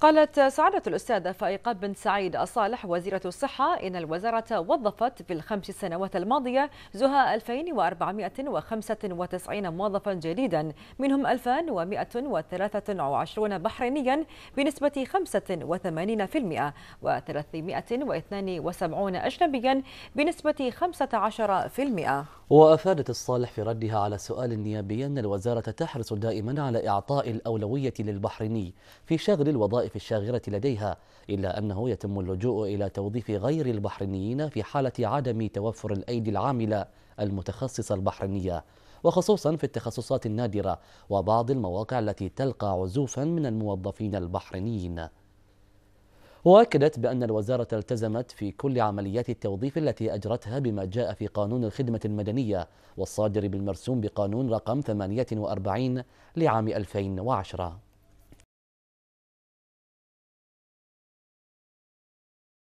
قالت سعادة الأستاذة فايقة بن سعيد الصالح وزيرة الصحة إن الوزارة وظفت في الخمس سنوات الماضية زها 2495 موظفا جديدا منهم 2123 بحرينيا بنسبة 85% و372 أجنبيا بنسبة 15% وأفادت الصالح في ردها على سؤال نيابي أن الوزارة تحرص دائما على إعطاء الأولوية للبحريني في شغل الوظائف الوظائف الشاغرة لديها إلا أنه يتم اللجوء إلى توظيف غير البحرينيين في حالة عدم توفر الأيدي العاملة المتخصصة البحرينية وخصوصا في التخصصات النادرة وبعض المواقع التي تلقى عزوفا من الموظفين البحرينيين وأكدت بأن الوزارة التزمت في كل عمليات التوظيف التي أجرتها بما جاء في قانون الخدمة المدنية والصادر بالمرسوم بقانون رقم 48 لعام 2010